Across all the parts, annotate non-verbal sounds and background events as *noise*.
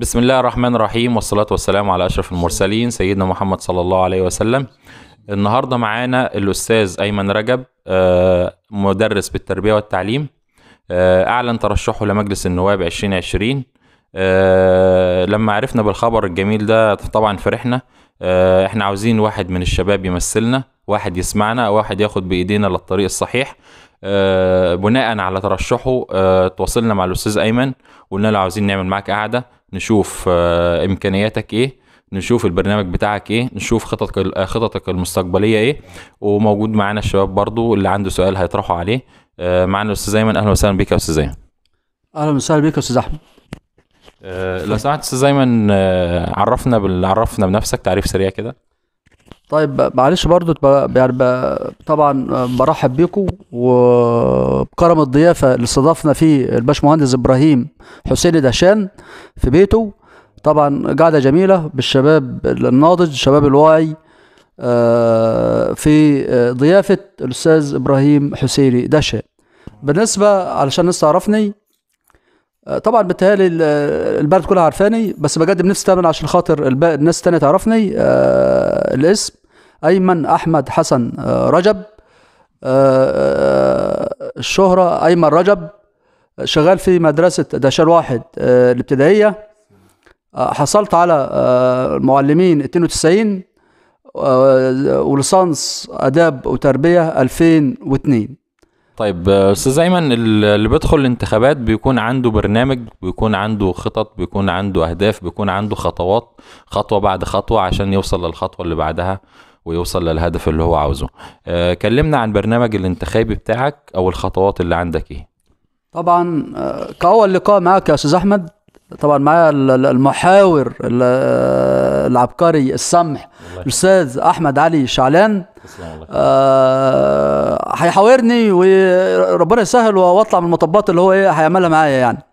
بسم الله الرحمن الرحيم والصلاة والسلام على أشرف المرسلين سيدنا محمد صلى الله عليه وسلم النهاردة معانا الأستاذ أيمن رجب مدرس بالتربية والتعليم أعلن ترشحه لمجلس النواب 2020 لما عرفنا بالخبر الجميل ده طبعا فرحنا احنا عاوزين واحد من الشباب يمثلنا واحد يسمعنا واحد ياخد بايدينا للطريق الصحيح بناء على ترشحه تواصلنا مع الاستاذ ايمن وقلنا له عاوزين نعمل معاك قعده نشوف آه، امكانياتك ايه نشوف البرنامج بتاعك ايه نشوف خططك آه، خططك المستقبليه ايه وموجود معانا الشباب برضو اللي عنده سؤال هيطرحه عليه آه، معانا الاستاذ ايمن اهلا وسهلا بيك يا استاذ ايمن اهلا وسهلا بيك يا استاذ احمد لو سمحت استاذ ايمن عرفنا عرفنا بنفسك تعريف سريع كده طيب معلش برضو يعني طبعا برحب بيكم وبكرم الضيافه اللي استضافنا فيه الباشمهندس ابراهيم حسين دهشان في بيته طبعا قاعده جميله بالشباب الناضج الشباب الواعي آه، في ضيافه الاستاذ ابراهيم حسيني دهشان بالنسبه علشان الناس تعرفني آه، طبعا بالتالي البلد كلها عارفاني بس بقدم نفسي تماما عشان خاطر الناس الثانيه تعرفني آه، الاسم أيمن أحمد حسن آه، رجب الشهرة آه، آه، أيمن رجب شغال في مدرسة دشار واحد الابتدائية حصلت على معلمين 92 وليسانس آداب وتربية 2002 طيب استاذ ايمن اللي بيدخل الانتخابات بيكون عنده برنامج بيكون عنده خطط بيكون عنده اهداف بيكون عنده خطوات خطوه بعد خطوه عشان يوصل للخطوه اللي بعدها ويوصل للهدف اللي هو عاوزه آه كلمنا عن برنامج الانتخابي بتاعك او الخطوات اللي عندك ايه طبعا آه، كأول لقاء معك يا أستاذ أحمد طبعا معايا المحاور آه، العبقري السمح الأستاذ أحمد علي شعلان آه، هيحاورني وربنا يسهل واطلع من المطبات اللي هو ايه هيعملها معايا يعني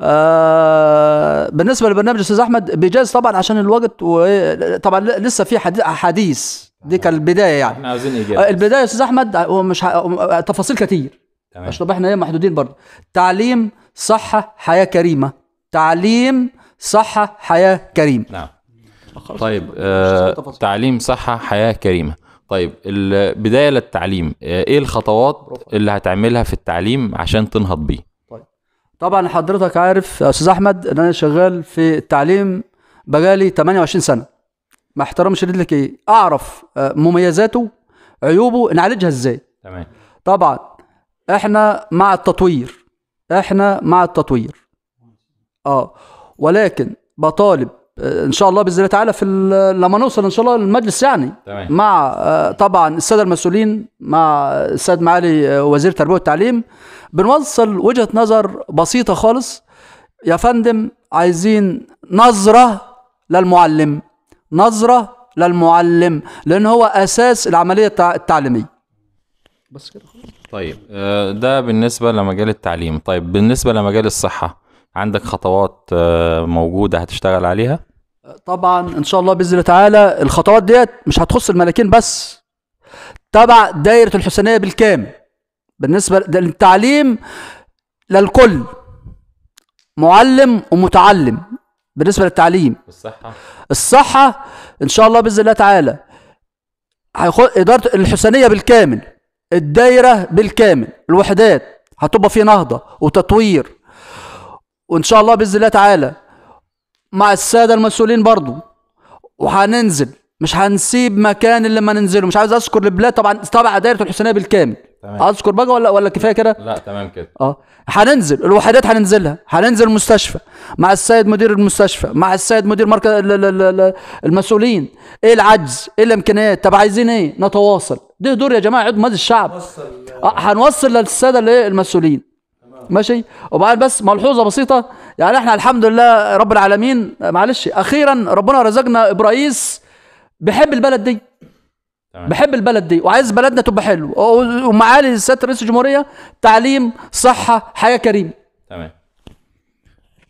آه بالنسبه لبرنامج استاذ احمد بيجاز طبعا عشان الوقت وطبعا لسه في حديث دي كانت البدايه يعني احنا عاوزين اجابه آه، البدايه استاذ احمد آه، ومش ه... آه، تفاصيل كتير تمام عشان احنا ايه محدودين برضه تعليم صحه حياه كريمه تعليم صحه حياه كريمه نعم طيب آه تعليم صحه حياه كريمه طيب البدايه للتعليم ايه الخطوات اللي هتعملها في التعليم عشان تنهض بيه طبعا حضرتك عارف يا استاذ احمد ان انا شغال في التعليم بقالي 28 سنه ما احترمش شديد لك ايه اعرف آه، مميزاته عيوبه نعالجها ازاي تمام طبعا احنا مع التطوير احنا مع التطوير اه ولكن بطالب آه، ان شاء الله باذن الله تعالى في لما نوصل ان شاء الله للمجلس يعني تمام. مع آه، طبعا الساده المسؤولين مع السيد معالي وزير التربيه والتعليم بنوصل وجهه نظر بسيطه خالص يا فندم عايزين نظره للمعلم نظره للمعلم لان هو اساس العمليه التعليميه بس كده خالص طيب آه، ده بالنسبه لمجال التعليم طيب بالنسبه لمجال الصحه عندك خطوات آه، موجوده هتشتغل عليها طبعا ان شاء الله باذن الله تعالى الخطوات ديت مش هتخص الملاكين بس تبع دايره الحسينيه بالكامل بالنسبة للتعليم للكل معلم ومتعلم بالنسبة للتعليم الصحة الصحة إن شاء الله بإذن الله تعالى هيخد إدارة الحسينية بالكامل الدايرة بالكامل الوحدات هتبقى في نهضة وتطوير وإن شاء الله بإذن الله تعالى مع السادة المسؤولين برضو وهننزل مش هنسيب مكان اللي ما ننزله مش عايز أذكر البلاد طبعا تبع دايرة الحسينية بالكامل تمام اذكر بقى ولا ولا كفايه كده لا تمام كده اه هننزل الوحدات هننزلها هننزل المستشفى مع السيد مدير المستشفى مع السيد مدير مركز المسؤولين ايه العجز ايه الامكانيات طب عايزين ايه نتواصل ده دور يا جماعه عضو مجلس الشعب آه هنوصل للساده الايه المسؤولين تمام. ماشي وبعدين بس ملحوظه بسيطه يعني احنا الحمد لله رب العالمين معلش اخيرا ربنا رزقنا برئيس بيحب البلد دي تمام. بحب البلد دي وعايز بلدنا تبقى حلو ومعالي سياده رئيس الجمهوريه تعليم صحه حياه كريمه تمام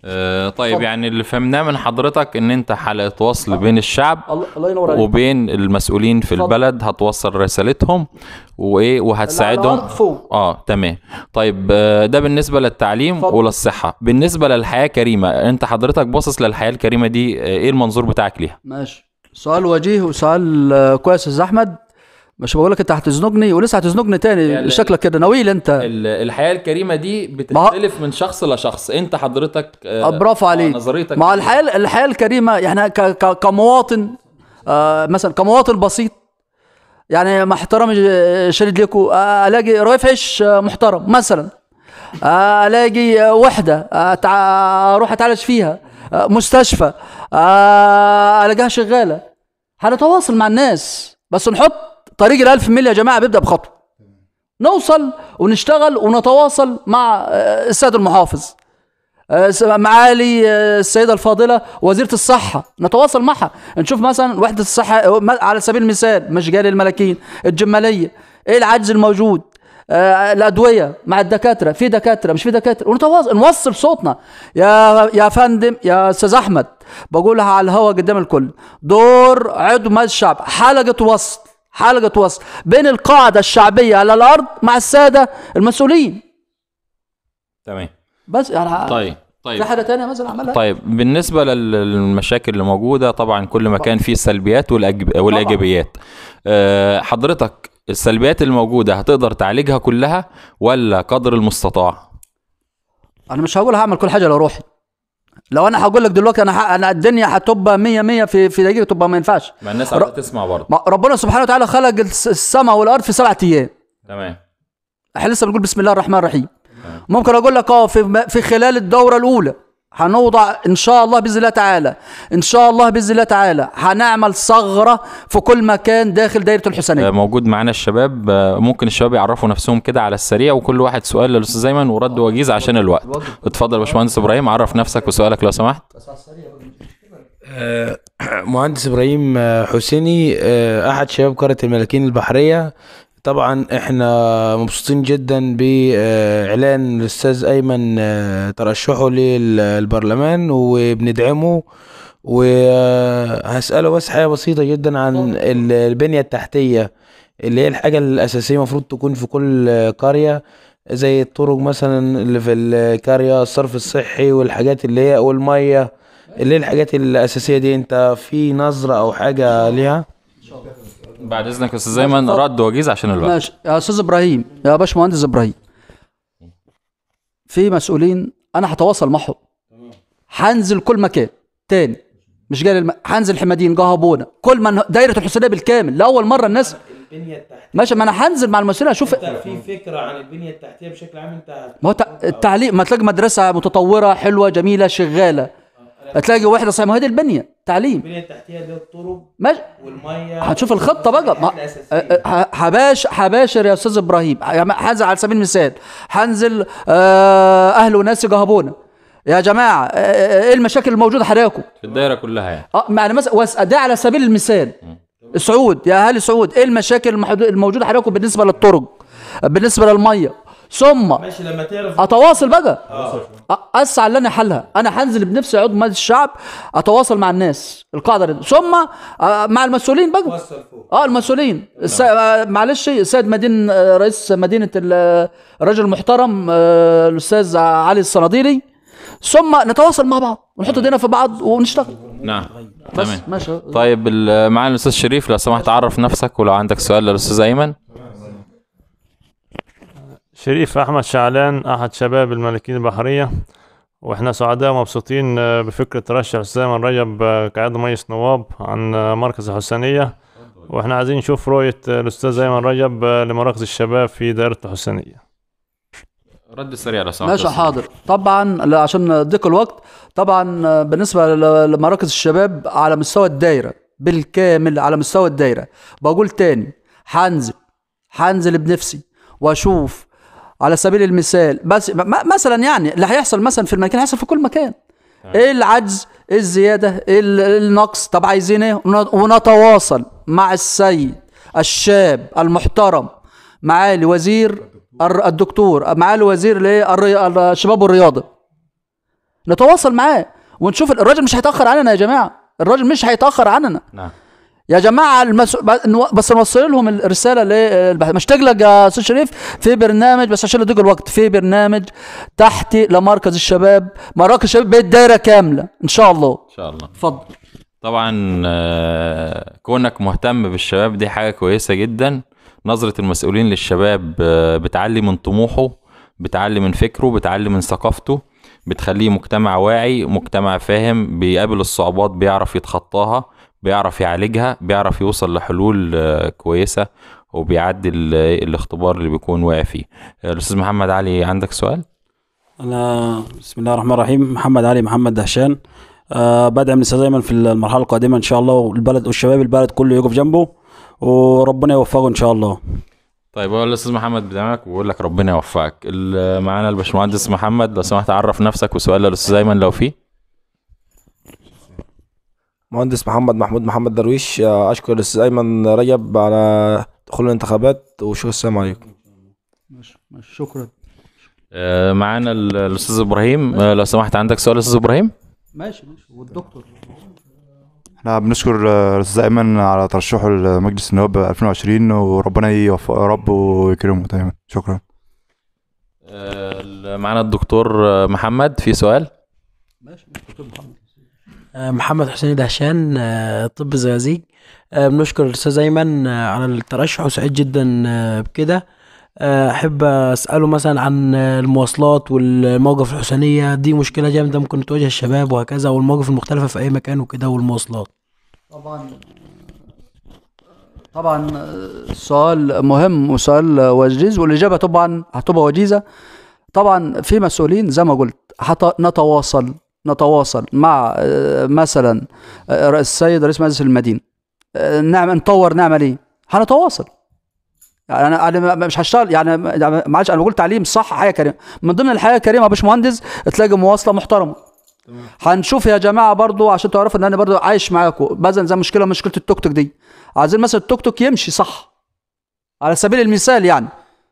أه طيب يعني اللي فهمناه من حضرتك ان انت حلقه وصل آه. بين الشعب الله ينور عليك وبين المسؤولين في البلد هتوصل رسالتهم وايه وهتساعدهم اه تمام طيب آه، ده بالنسبه للتعليم وللصحه بالنسبه للحياه كريمه انت حضرتك باصص للحياه الكريمه دي آه، ايه المنظور بتاعك ليها ماشي سؤال وجيه وسؤال آه، كويس استاذ احمد مش بقول لك انت هتزنجني ولسه هتزنجني تاني يعني شكلك كده نويل انت الحياه الكريمه دي بتختلف من شخص لشخص انت حضرتك آه، آه، برافو عليك نظريتك مع الحياه الحياه الكريمه يعني كمواطن مثلا كمواطن بسيط يعني مع احترامي شديد لكم الاقي رغيف عيش محترم مثلا الاقي وحده اروح اتعالج فيها مستشفى آه الاقيها شغاله هنتواصل مع الناس بس نحط طريق الالف ميل يا جماعه بيبدا بخطوه نوصل ونشتغل ونتواصل مع آه، السيد المحافظ آه، معالي آه، السيدة الفاضلة وزيرة الصحة نتواصل معها نشوف مثلا وحدة الصحة على سبيل المثال مش جالي الملكين الجمالية ايه العجز الموجود آه، الادويه مع الدكاتره في دكاتره مش في دكاتره ونوصل صوتنا يا يا فندم يا استاذ احمد بقولها على الهواء قدام الكل دور عضو مجلس الشعب حلقه وصل حلقه وصل بين القاعده الشعبيه على الارض مع الساده المسؤولين تمام بس يعني طيب طيب في حاجه ثانيه مثلا عملها طيب بالنسبه للمشاكل اللي موجوده طبعا كل ما كان فيه السلبيات والايجابيات أه حضرتك السلبيات الموجوده هتقدر تعالجها كلها ولا قدر المستطاع انا مش هقول هعمل كل حاجه لو روحي لو انا هقول لك دلوقتي انا انا الدنيا هتبقى 100 100 في في دقيقه تبقى ما ينفعش ما الناس ر... تسمع برضه ربنا سبحانه وتعالى خلق السماء والارض في سبعة ايام تمام احنا لسه بنقول بسم الله الرحمن الرحيم آه. ممكن اقول لك اه في في خلال الدوره الاولى هنوضع ان شاء الله باذن الله تعالى ان شاء الله باذن الله تعالى هنعمل ثغره في كل مكان داخل دايره الحسينيه آه، موجود معانا الشباب آه، ممكن الشباب يعرفوا نفسهم كده على السريع وكل واحد سؤال للاستاذ زيمن ورد وجيز عشان الوقت اتفضل يا باشمهندس ابراهيم عرف نفسك وسؤالك لو سمحت *clears throat* مهندس ابراهيم حسيني احد شباب قاره الملاكين البحريه طبعا احنا مبسوطين جدا باعلان الاستاذ ايمن آه، ترشحه للبرلمان وبندعمه وهسأله بس حاجة بسيطة جدا عن البنية التحتية اللي هي الحاجة الأساسية المفروض تكون في كل قرية زي الطرق مثلا اللي في القرية الصرف الصحي والحاجات اللي هي والمية اللي هي الحاجات الأساسية دي أنت في نظرة أو حاجة ليها؟ بعد اذنك استاذ ايمن رد وجيز عشان الوقت ماشي يا استاذ ابراهيم يا باشمهندس ابراهيم في مسؤولين انا هتواصل معهم هنزل كل مكان تاني مش جاي الم... هنزل حمادين جهبونه كل من دايره الحسينيه بالكامل لاول مره الناس ماشي ما انا هنزل مع المسؤولين اشوف انت في فكره عن البنيه التحتيه بشكل عام انت ما هو ت... التعليق ما تلاقي مدرسه متطوره حلوه جميله شغاله هتلاقي آه، واحده صايمه هذه البنيه تعليم البنيه التحتيه للطرق الطرق والميه هتشوف الخطه بقى حباش أه، أه، حباشر يا استاذ ابراهيم هنزل على سبيل المثال هنزل آه، اهل وناس جهبونا يا جماعه ايه المشاكل الموجوده حضراتكم في الدايره كلها يعني اه يعني مثلا ده على سبيل المثال سعود يا اهل سعود ايه المشاكل الموجوده حضراتكم بالنسبه للطرق بالنسبه للميه ثم ماشي لما تعرف اتواصل بقى آه. اسعى ان انا حلها انا هنزل بنفسي عضو مجلس الشعب اتواصل مع الناس القاعده دي ثم آه، مع المسؤولين بقى اه المسؤولين نعم. الس... آه، معلش السيد مدين رئيس مدينه الرجل المحترم الاستاذ علي الصناديري ثم نتواصل مع بعض ونحط ايدينا في بعض ونشتغل نعم تمام طيب معانا الاستاذ شريف لو سمحت عرف نفسك ولو عندك سؤال للاستاذ ايمن شريف أحمد شعلان أحد شباب الملكين البحرية واحنا سعداء ومبسوطين آه، بفكرة ترشح حسام رجب آه، كعضو مجلس نواب عن آه، مركز الحسينية واحنا عايزين نشوف رؤية الأستاذ أيمن رجب لمراكز الشباب في دائرة الحسينية رد سريع على سؤالك ماشي حاضر طبعا عشان ضيق الوقت طبعا بالنسبة لمراكز الشباب على مستوى الدائرة بالكامل على مستوى الدائرة بقول تاني هنزل هنزل بنفسي واشوف على سبيل المثال بس مثلا يعني اللي هيحصل مثلا في المكان هيحصل في كل مكان ايه العجز ايه الزياده ايه, إيه النقص طب عايزين ايه ونتواصل مع السيد الشاب المحترم معالي وزير الدكتور معالي وزير الشباب والرياضه نتواصل معاه ونشوف الراجل مش هيتاخر عننا يا جماعه الراجل مش هيتاخر عننا نعم. يا جماعه المس... بس نوصل لهم الرساله للبحث مشتاق لك يا استاذ شريف في برنامج بس عشان اديك الوقت في برنامج تحتي لمركز الشباب مراكز الشباب بيت دايره كامله ان شاء الله ان شاء الله اتفضل طبعا آه، كونك مهتم بالشباب دي حاجه كويسه جدا نظره المسؤولين للشباب آه، بتعلي من طموحه بتعلي من فكره بتعلي من ثقافته بتخليه مجتمع واعي مجتمع فاهم بيقابل الصعوبات بيعرف يتخطاها بيعرف يعالجها بيعرف يوصل لحلول آه، كويسه وبيعدي الاختبار اللي بيكون واقع فيه آه، الاستاذ محمد علي عندك سؤال انا بسم الله الرحمن الرحيم محمد علي محمد دهشان أه بدعم الاستاذ دايما في المرحله القادمه ان شاء الله والبلد والشباب البلد كله يقف جنبه وربنا يوفقه ان شاء الله طيب هو الاستاذ محمد بدعمك وبقول لك ربنا يوفقك معانا الباشمهندس محمد لو سمحت عرف نفسك وسؤال للاستاذ ايمن لو فيه مهندس محمد محمود محمد درويش آه، اشكر الاستاذ ايمن رجب على دخول الانتخابات وشكرا السلام عليكم شكرا آه، معانا الاستاذ ابراهيم آه، لو سمحت عندك سؤال استاذ ابراهيم ماشي ماشي والدكتور احنا بنشكر الاستاذ ايمن على ترشحه لمجلس النواب 2020 وربنا يوفقه يا رب ويكرمه دايما شكرا معانا الدكتور محمد في سؤال ماشي دكتور محمد آه، محمد حسين دهشان آه، طب زجاجيج آه، بنشكر الاستاذ ايمن على الترشح وسعيد جدا بكده احب اساله مثلا عن المواصلات والموقف الحسينيه دي مشكله جامده ممكن تواجه الشباب وهكذا والمواقف المختلفه في اي مكان وكده والمواصلات طبعا طبعا سؤال مهم وسؤال وجيز والاجابه طبعا هتبقى وجيزه طبعا في مسؤولين زي ما قلت نتواصل نتواصل مع آه، مثلا آه، السيد رئيس مجلس المدينه آه، نعمل نطور نعمل ايه هنتواصل يعني انا مش هشتغل يعني, يعني معلش انا بقول تعليم صح حاجه كريمه من ضمن الحياه الكريمه يا باشمهندس تلاقي مواصله محترمه هنشوف يا جماعه برضو عشان تعرفوا ان انا برضو عايش معاكم بذل زي مشكله مشكله التوك توك دي عايزين مثلا التوك توك يمشي صح على سبيل المثال يعني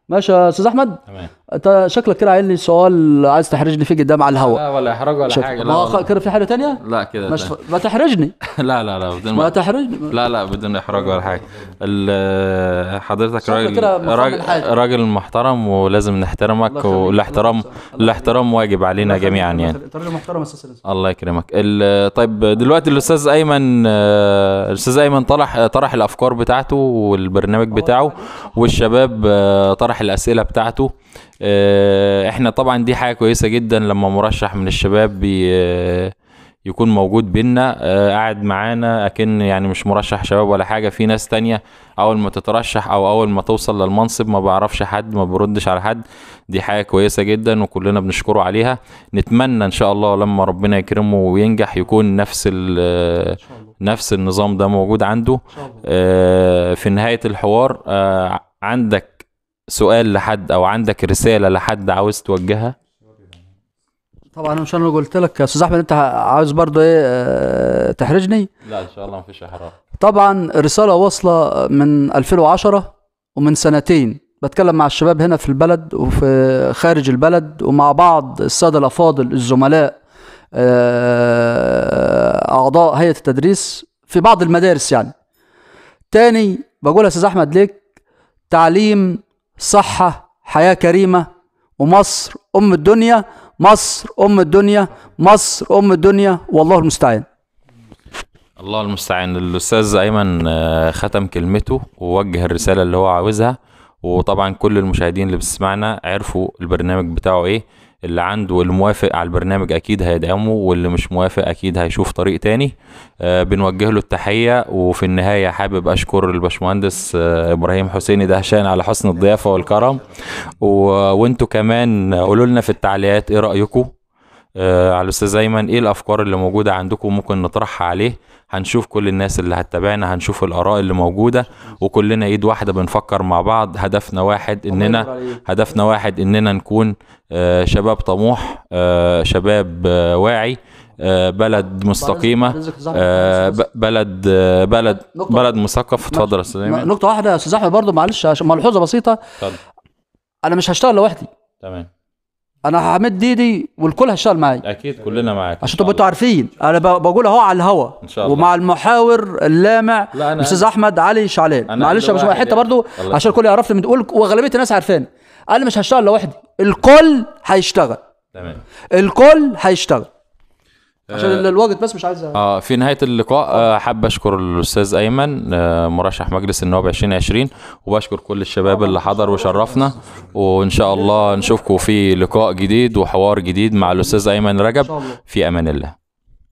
ماشي يا استاذ احمد تمام انت شكلك كده عايل لي سؤال عايز تحرجني فيه قدام على الهواء لا ولا احراج ولا حاجه لا كده في حاجه تانية لا كده مش ف... ما تحرجني *laughs* لا لا لا بدون ما, ما تحرجني لا لا بدون احراج ولا حاجه آه، حضرتك راجل راجل, راجل محترم ولازم نحترمك والاحترام الاحترام واجب علينا جميعا يعني راجل محترم الله يكرمك آه، طيب دلوقتي الاستاذ ايمن آه، الاستاذ ايمن طرح طرح الافكار بتاعته والبرنامج بتاعه والشباب طرح طرح الاسئله بتاعته آه، احنا طبعا دي حاجه كويسه جدا لما مرشح من الشباب بي آه، يكون موجود بينا آه، قاعد معانا اكن يعني مش مرشح شباب ولا حاجه في ناس تانية اول ما تترشح او اول ما توصل للمنصب ما بعرفش حد ما بردش على حد دي حاجه كويسه جدا وكلنا بنشكره عليها نتمنى ان شاء الله لما ربنا يكرمه وينجح يكون نفس نفس النظام ده موجود عنده في نهايه الحوار عندك سؤال لحد او عندك رساله لحد عاوز توجهها طبعا مش انا قلت لك يا استاذ احمد انت عاوز برضه ايه آه، تحرجني لا ان شاء الله مفيش احراج طبعا رساله واصله من 2010 ومن سنتين بتكلم مع الشباب هنا في البلد وفي خارج البلد ومع بعض الساده الافاضل الزملاء آه، اعضاء هيئه التدريس في بعض المدارس يعني تاني بقول يا استاذ احمد ليك تعليم صحة حياة كريمة ومصر أم الدنيا مصر أم الدنيا مصر أم الدنيا والله المستعان الله المستعان الأستاذ أيمن آه، ختم كلمته ووجه الرسالة اللي هو عاوزها وطبعا كل المشاهدين اللي بتسمعنا عرفوا البرنامج بتاعه إيه اللي عنده الموافق على البرنامج اكيد هيدعمه واللي مش موافق اكيد هيشوف طريق تاني أه بنوجه له التحيه وفي النهايه حابب اشكر الباشمهندس أه ابراهيم حسيني دهشان على حسن الضيافه والكرم وانتوا كمان قولوا لنا في التعليقات ايه رايكم أه على الاستاذ ايمن ايه الافكار اللي موجوده عندكم ممكن نطرحها عليه هنشوف كل الناس اللي هتتابعنا هنشوف الاراء اللي موجوده وكلنا ايد واحده بنفكر مع بعض هدفنا واحد اننا هدفنا واحد اننا نكون آه، شباب طموح آه، شباب آه، واعي بلد مستقيمه بلد بلد بلد مثقف اتفضل يا استاذ نقطه واحده يا استاذ احمد برضه معلش ملحوظه بسيطه اتفضل انا مش هشتغل لوحدي تمام انا همد ايدي والكل هيشتغل معايا اكيد كلنا معاك عشان تبقوا انتوا عارفين انا بقول اهو على الهوا ان شاء الله ومع المحاور اللامع استاذ احمد علي شعلان معلش يا باشمهندس حته يعني. برضو عشان الكل يعرفني بتقول واغلبيه الناس عارفاني انا مش هشتغل لوحدي الكل هيشتغل تمام الكل هيشتغل عشان آه الوقت بس مش عايز اه في نهايه اللقاء آه حاب اشكر الاستاذ ايمن آه مرشح مجلس النواب 2020 وبشكر كل الشباب اللي حضر وشرفنا وان شاء الله نشوفكم في لقاء جديد وحوار جديد مع الاستاذ ايمن رجب في امان الله